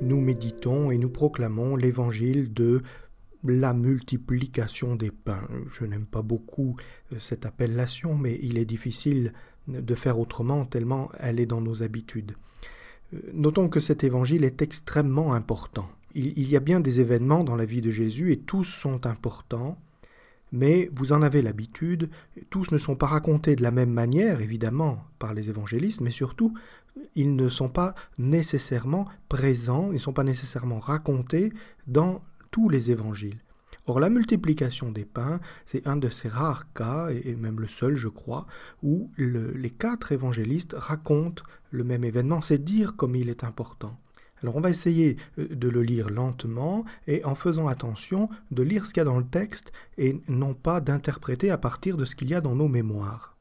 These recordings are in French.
nous méditons et nous proclamons l'évangile de la multiplication des pains. Je n'aime pas beaucoup euh, cette appellation, mais il est difficile de faire autrement tellement elle est dans nos habitudes. Euh, notons que cet évangile est extrêmement important. Il, y a bien des événements dans la vie de Jésus et tous sont importants, mais vous en avez l'habitude, tous ne sont pas racontés de la même manière, évidemment, par les évangélistes, mais surtout, ils ne sont pas nécessairement présents, ils ne sont pas nécessairement racontés dans tous les évangiles. Or, la multiplication des pains, c'est un de ces rares cas, et même le seul, je crois, où les quatre évangélistes racontent le même événement. C'est dire comme il est important. Alors on va essayer euh, de le lire lentement et en faisant attention de lire ce qu'il y a dans le texte et non pas d'interpréter à partir de ce qu'il y a dans nos mémoires.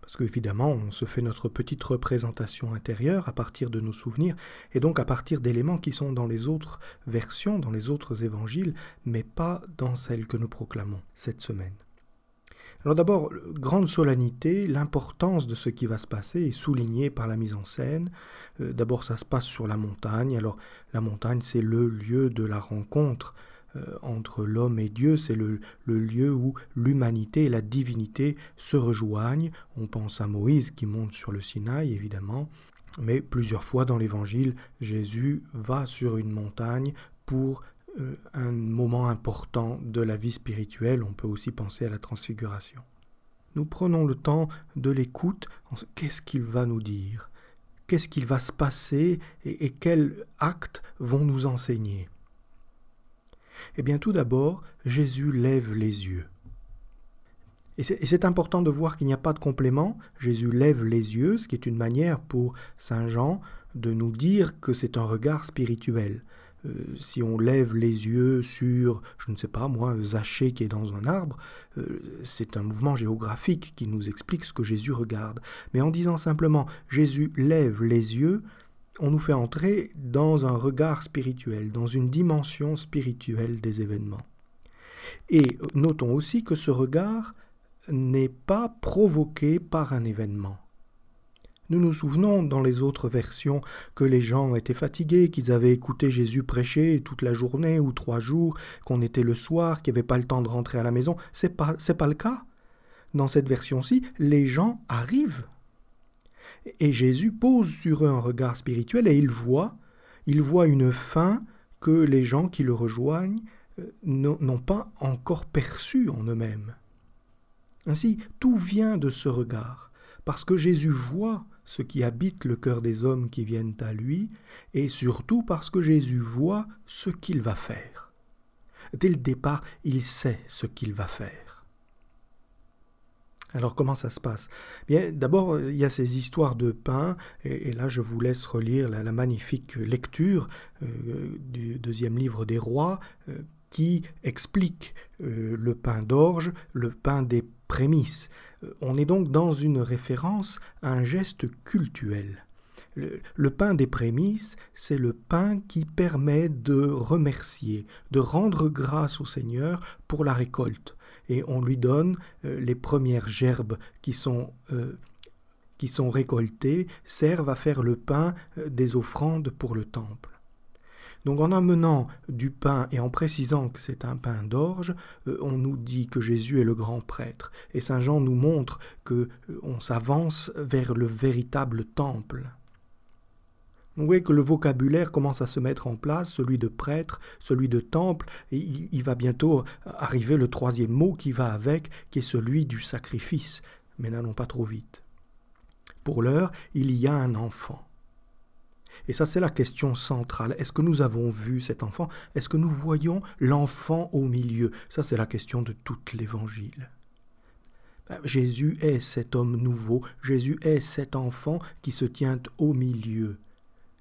Parce qu'évidemment, on se fait notre petite représentation intérieure à partir de nos souvenirs et donc à partir d'éléments qui sont dans les autres versions, dans les autres évangiles, mais pas dans celles que nous proclamons cette semaine. Alors d'abord, grande solennité, l'importance de ce qui va se passer est soulignée par la mise en scène. Euh, d'abord, ça se passe sur la montagne. Alors la montagne, c'est le lieu de la rencontre euh, entre l'homme et Dieu, c'est le, le, lieu où l'humanité et la divinité se rejoignent. On pense à Moïse qui monte sur le Sinaï, évidemment. Mais plusieurs fois dans l'Évangile, Jésus va sur une montagne pour euh, un moment important de la vie spirituelle, on peut aussi penser à la transfiguration. Nous prenons le temps de l'écoute, qu'est-ce qu'il va nous dire, qu'est-ce qu'il va se passer et, quels actes vont nous enseigner. Eh bien tout d'abord, Jésus lève les yeux. Et c'est important de voir qu'il n'y a pas de complément. Jésus lève les yeux, ce qui est une manière pour Saint Jean de nous dire que c'est un regard spirituel. Euh, si on lève les yeux sur, je ne sais pas moi, Zaché qui est dans un arbre, euh, c'est un mouvement géographique qui nous explique ce que Jésus regarde. Mais en disant simplement Jésus lève les yeux, on nous fait entrer dans un regard spirituel, dans une dimension spirituelle des événements. Et notons aussi que ce regard n'est pas provoqué par un événement. Nous nous souvenons dans les autres versions que les gens étaient fatigués, qu'ils avaient écouté Jésus prêcher toute la journée ou trois jours, qu'on était le soir, qu'il n'y avait pas le temps de rentrer à la maison. Ce pas, pas le cas. Dans cette version-ci, les gens arrivent. Et Jésus pose sur eux un regard spirituel et il voit, il voit une fin que les gens qui le rejoignent euh, n'ont pas encore perçue en eux-mêmes. Ainsi, tout vient de ce regard, parce que Jésus voit ce qui habite le cœur des hommes qui viennent à lui, et surtout parce que Jésus voit ce qu'il va faire. Dès le départ, il sait ce qu'il va faire. Alors comment ça se passe Bien, d'abord il y a ces histoires de pain, et, là je vous laisse relire la, magnifique lecture euh, du deuxième livre des rois euh, qui explique euh, le pain d'orge, le pain des prémices. Euh, on est donc dans une référence à un geste cultuel. Le, pain des prémices, c'est le pain qui permet de remercier, de rendre grâce au Seigneur pour la récolte. Et on lui donne euh, les premières gerbes qui sont récoltées, euh, qui sont servent à faire le pain des offrandes pour le temple. Donc en amenant du pain et en précisant que c'est un pain d'orge, euh, on nous dit que Jésus est le grand prêtre. Et Saint Jean nous montre que euh, on s'avance vers le véritable temple. Vous voyez que le vocabulaire commence à se mettre en place, celui de prêtre, celui de temple, et il va bientôt arriver le troisième mot qui va avec, qui est celui du sacrifice. Mais n'allons pas trop vite. Pour l'heure, il y a un enfant. Et ça, c'est la question centrale. Est-ce que nous avons vu cet enfant Est-ce que nous voyons l'enfant au milieu Ça, c'est la question de tout l'Évangile. Ben, Jésus est cet homme nouveau, Jésus est cet enfant qui se tient au milieu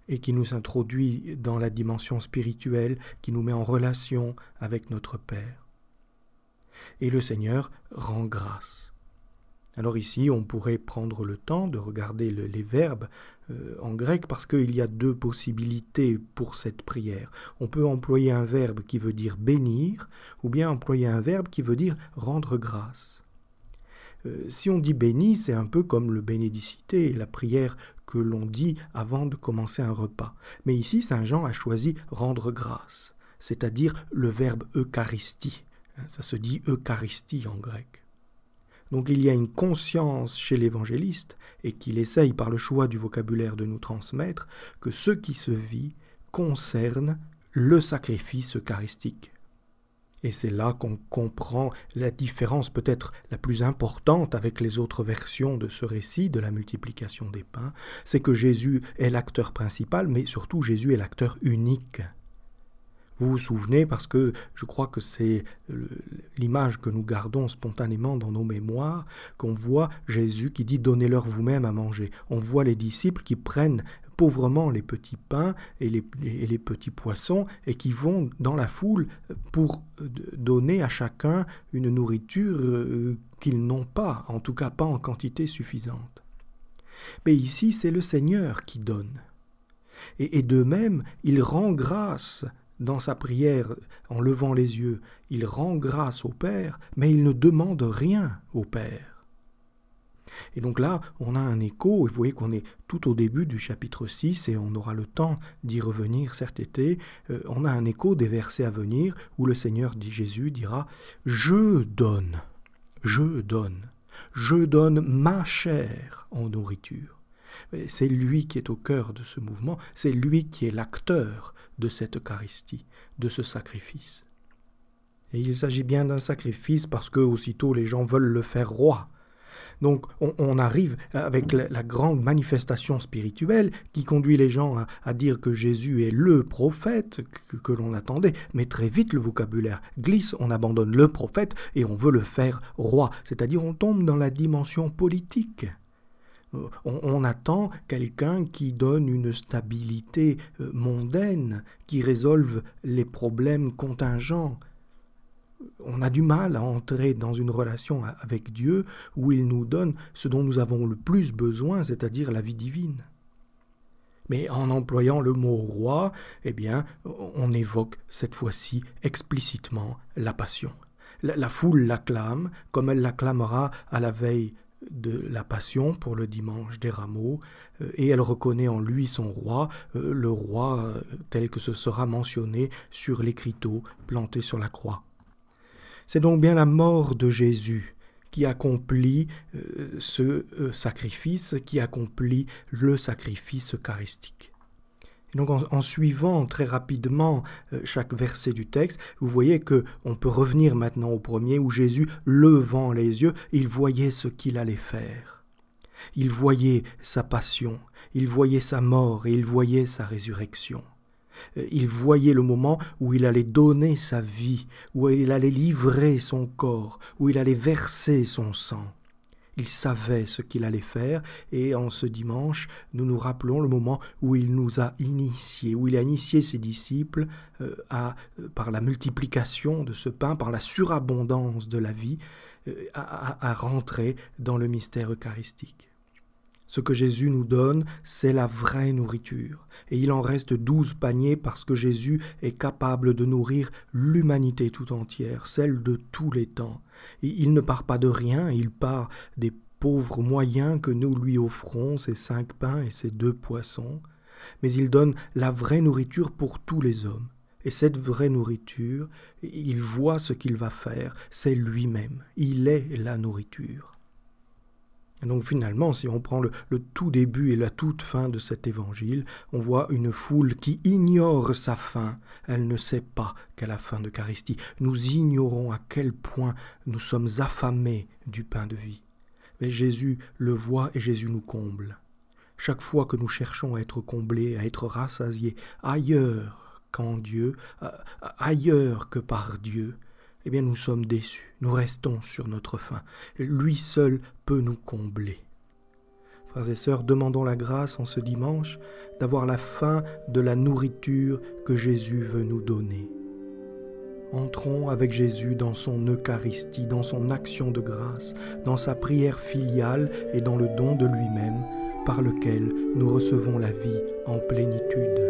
et qui nous introduit dans la dimension spirituelle, qui nous met en relation avec notre Père. Et le Seigneur rend grâce. Alors ici, on pourrait prendre le temps de regarder les verbes euh, en grec parce qu'il y a deux possibilités pour cette prière. On peut employer un verbe qui veut dire bénir ou bien employer un verbe qui veut dire rendre grâce. Euh, si on dit béni, c'est un peu comme le bénédicité, la prière que l'on dit avant de commencer un repas. Mais ici, Saint Jean a choisi rendre grâce, c'est-à-dire le verbe Eucharistie. Hein, ça se dit Eucharistie en grec. Donc il y a une conscience chez l'évangéliste, et qu'il essaye par le choix du vocabulaire de nous transmettre, que ce qui se vit concerne le sacrifice eucharistique. Et c'est là qu'on comprend la différence peut-être la plus importante avec les autres versions de ce récit de la multiplication des pains, c'est que Jésus est l'acteur principal, mais surtout Jésus est l'acteur unique. Vous vous souvenez, parce que je crois que c'est l'image que nous gardons spontanément dans nos mémoires, qu'on voit Jésus qui dit Donnez-leur vous-même à manger. On voit les disciples qui prennent pauvrement les petits pains et les, petits poissons et qui vont dans la foule pour donner à chacun une nourriture euh, qu'ils n'ont pas, en tout cas pas en quantité suffisante. Mais ici, c'est le Seigneur qui donne. Et, et de même, il rend grâce dans sa prière, en levant les yeux, il rend grâce au Père, mais il ne demande rien au Père. Et donc là, on a un écho, et vous voyez qu'on est tout au début du chapitre 6, et on aura le temps d'y revenir cet été, euh, on a un écho des versets à venir où le Seigneur dit Jésus dira ⁇ Je donne, je donne, je donne ma chair en nourriture. C'est lui qui est au cœur de ce mouvement, c'est lui qui est l'acteur de cette Eucharistie, de ce sacrifice. Et il s'agit bien d'un sacrifice parce que aussitôt les gens veulent le faire roi. Donc on, arrive avec la, grande manifestation spirituelle qui conduit les gens à, dire que Jésus est le prophète que l'on attendait, mais très vite le vocabulaire glisse, on abandonne le prophète et on veut le faire roi, c'est-à-dire on tombe dans la dimension politique. Euh, on, attend quelqu'un qui donne une stabilité euh, mondaine, qui résolve les problèmes contingents. On a du mal à entrer dans une relation avec Dieu où il nous donne ce dont nous avons le plus besoin, c'est-à-dire la vie divine. Mais en employant le mot roi, eh bien, on évoque cette fois-ci explicitement la passion. La, la foule l'acclame, comme elle l'acclamera à la veille de la passion pour le dimanche des rameaux, euh, et elle reconnaît en lui son roi, euh, le roi euh, tel que ce sera mentionné sur l'écriteau planté sur la croix. C'est donc bien la mort de Jésus qui accomplit ce sacrifice, qui accomplit le sacrifice eucharistique donc en, suivant très rapidement euh, chaque verset du texte, vous voyez que on peut revenir maintenant au premier où Jésus, levant les yeux, il voyait ce qu'il allait faire. Il voyait sa passion, il voyait sa mort et il voyait sa résurrection. Euh, il voyait le moment où il allait donner sa vie, où il allait livrer son corps, où il allait verser son sang. Il savait ce qu'il allait faire et en ce dimanche, nous nous rappelons le moment où il nous a initiés, où il a initié ses disciples euh, à, euh, par la multiplication de ce pain, par la surabondance de la vie, euh, à rentrer dans le mystère eucharistique. Ce que Jésus nous donne, c'est la vraie nourriture. Et il en reste douze paniers parce que Jésus est capable de nourrir l'humanité tout entière, celle de tous les temps. Et il ne part pas de rien, il part des pauvres moyens que nous lui offrons, ces cinq pains et ces deux poissons. Mais il donne la vraie nourriture pour tous les hommes. Et cette vraie nourriture, il voit ce qu'il va faire, c'est lui-même. Il est la nourriture. Donc finalement, si on prend le, tout début et la toute fin de cet évangile, on voit une foule qui ignore sa fin. Elle ne sait pas qu'à la fin d'Eucharistie, nous ignorons à quel point nous sommes affamés du pain de vie. Mais Jésus le voit et Jésus nous comble. Chaque fois que nous cherchons à être comblés, à être rassasiés ailleurs qu'en Dieu, euh, ailleurs que par Dieu, eh bien nous sommes déçus, nous restons sur notre faim. Lui seul peut nous combler. Frères et sœurs, demandons la grâce en ce dimanche d'avoir la faim de la nourriture que Jésus veut nous donner. Entrons avec Jésus dans son Eucharistie, dans son action de grâce, dans sa prière filiale et dans le don de lui-même par lequel nous recevons la vie en plénitude.